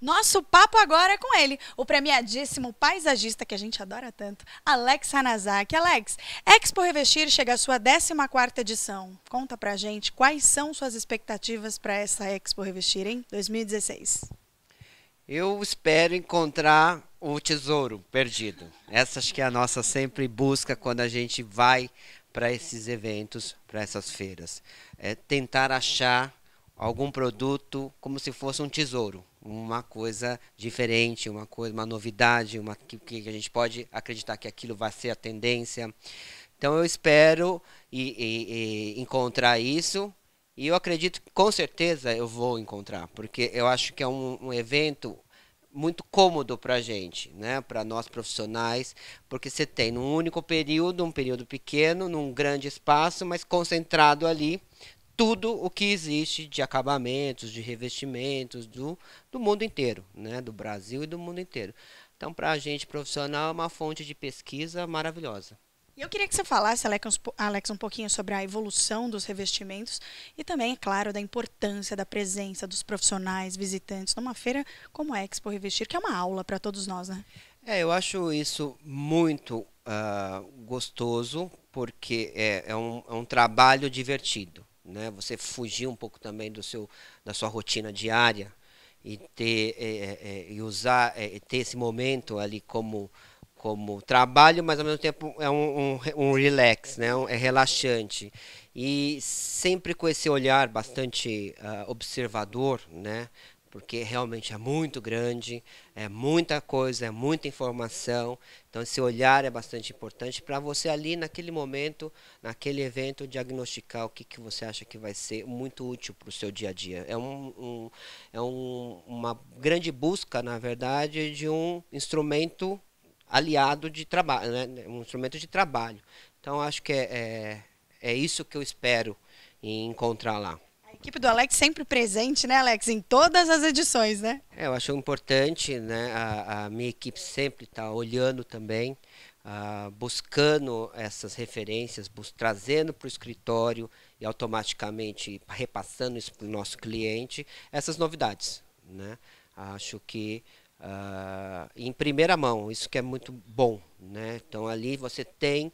Nosso papo agora é com ele, o premiadíssimo paisagista que a gente adora tanto, Alex Hanazaki. Alex, Expo Revestir chega à sua 14ª edição. Conta pra gente quais são suas expectativas para essa Expo Revestir em 2016. Eu espero encontrar o tesouro perdido. Essa acho que é a nossa sempre busca quando a gente vai para esses eventos, para essas feiras. É tentar achar algum produto como se fosse um tesouro, uma coisa diferente, uma coisa, uma novidade, uma que, que a gente pode acreditar que aquilo vai ser a tendência. Então eu espero e, e, e encontrar isso e eu acredito que com certeza eu vou encontrar, porque eu acho que é um, um evento muito cômodo para a gente, né? para nós profissionais, porque você tem num único período, um período pequeno, num grande espaço, mas concentrado ali tudo o que existe de acabamentos, de revestimentos do, do mundo inteiro, né? do Brasil e do mundo inteiro. Então, para a gente profissional, é uma fonte de pesquisa maravilhosa. Eu queria que você falasse, Alex, um pouquinho sobre a evolução dos revestimentos e também, é claro, da importância da presença dos profissionais visitantes numa feira como a Expo Revestir, que é uma aula para todos nós, né? É, eu acho isso muito uh, gostoso, porque é, é, um, é um trabalho divertido né? Você fugir um pouco também do seu, da sua rotina diária e ter é, é, é e usar é, ter esse momento ali como como trabalho, mas ao mesmo tempo é um, um, um relax, né? é relaxante e sempre com esse olhar bastante uh, observador, né? porque realmente é muito grande, é muita coisa, é muita informação. Então, esse olhar é bastante importante para você ali, naquele momento, naquele evento, diagnosticar o que, que você acha que vai ser muito útil para o seu dia a dia. É, um, um é um, uma grande busca, na verdade, de um instrumento aliado de trabalho, né, né? um instrumento de trabalho. Então, acho que é, é, é isso que eu espero encontrar lá equipe do Alex sempre presente, né, Alex, em todas as edições, né? É, eu acho importante, né, a, a minha equipe sempre está olhando também, uh, buscando essas referências, bus trazendo para o escritório e automaticamente repassando isso para o nosso cliente, essas novidades, né? Acho que uh, em primeira mão, isso que é muito bom, né? Então ali você tem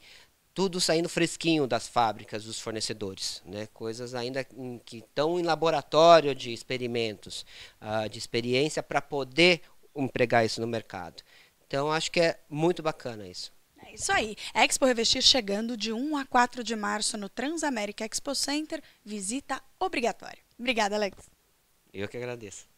tudo saindo fresquinho das fábricas, dos fornecedores, né? coisas ainda que estão em laboratório de experimentos, uh, de experiência para poder empregar isso no mercado. Então, acho que é muito bacana isso. É isso aí. Expo Revestir chegando de 1 a 4 de março no Transamérica Expo Center. Visita obrigatória. Obrigada, Alex. Eu que agradeço.